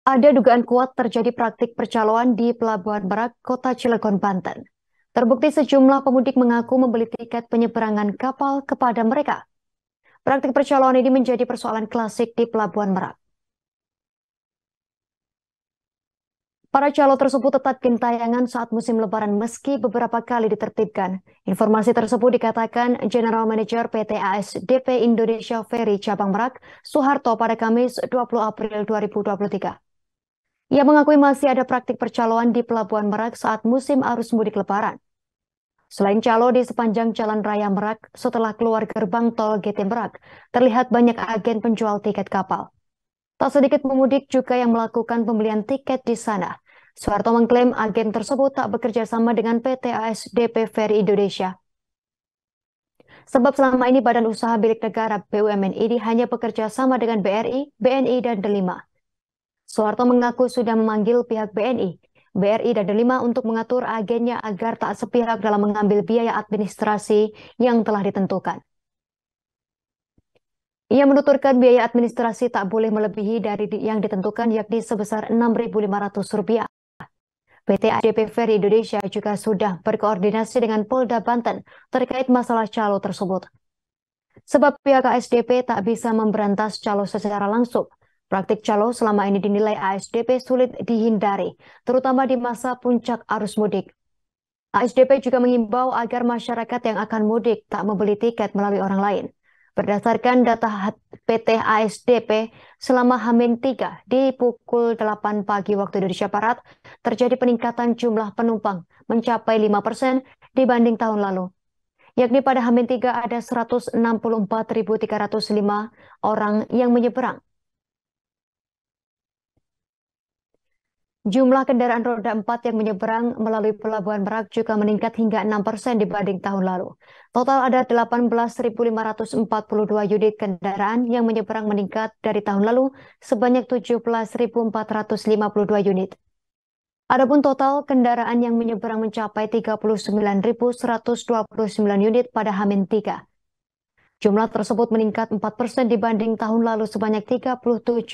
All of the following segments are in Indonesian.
Ada dugaan kuat terjadi praktik percaloan di Pelabuhan Merak, Kota Cilegon, Banten. Terbukti sejumlah pemudik mengaku membeli tiket penyeberangan kapal kepada mereka. Praktik percaloan ini menjadi persoalan klasik di Pelabuhan Merak. Para calo tersebut tetap gentayangan saat musim lebaran meski beberapa kali ditertibkan. Informasi tersebut dikatakan General Manager PT ASDP Indonesia Ferry Cabang Merak, Soeharto pada Kamis 20 April 2023. Ia mengakui masih ada praktik percaloan di Pelabuhan Merak saat musim arus mudik lebaran. Selain calo di sepanjang Jalan Raya Merak, setelah keluar gerbang tol GT Merak, terlihat banyak agen penjual tiket kapal. Tak sedikit pemudik juga yang melakukan pembelian tiket di sana. Soeharto mengklaim agen tersebut tak bekerja sama dengan PT ASDP Ferry Indonesia. Sebab selama ini Badan Usaha Milik Negara BUMN ini hanya bekerja sama dengan BRI, BNI, dan Delima. Soeharto mengaku sudah memanggil pihak BNI, BRI dan Delima untuk mengatur agennya agar tak sepihak dalam mengambil biaya administrasi yang telah ditentukan. Ia menuturkan biaya administrasi tak boleh melebihi dari yang ditentukan yakni sebesar Rp6.500. PT ADP Ferry Indonesia juga sudah berkoordinasi dengan Polda Banten terkait masalah calo tersebut. Sebab pihak ASDP tak bisa memberantas calo secara langsung, Praktik calo selama ini dinilai ASDP sulit dihindari, terutama di masa puncak arus mudik. ASDP juga mengimbau agar masyarakat yang akan mudik tak membeli tiket melalui orang lain. Berdasarkan data PT ASDP, selama Hamin 3 di pukul 8 pagi waktu Indonesia Barat, terjadi peningkatan jumlah penumpang mencapai 5 persen dibanding tahun lalu yakni pada Hamin 3 ada 164.305 orang yang menyeberang Jumlah kendaraan roda 4 yang menyeberang melalui Pelabuhan Merak juga meningkat hingga 6 persen dibanding tahun lalu. Total ada 18.542 unit kendaraan yang menyeberang meningkat dari tahun lalu sebanyak 17.452 unit. Adapun total kendaraan yang menyeberang mencapai 39.129 unit pada Hamin 3. Jumlah tersebut meningkat 4 persen dibanding tahun lalu sebanyak 37.692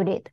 unit.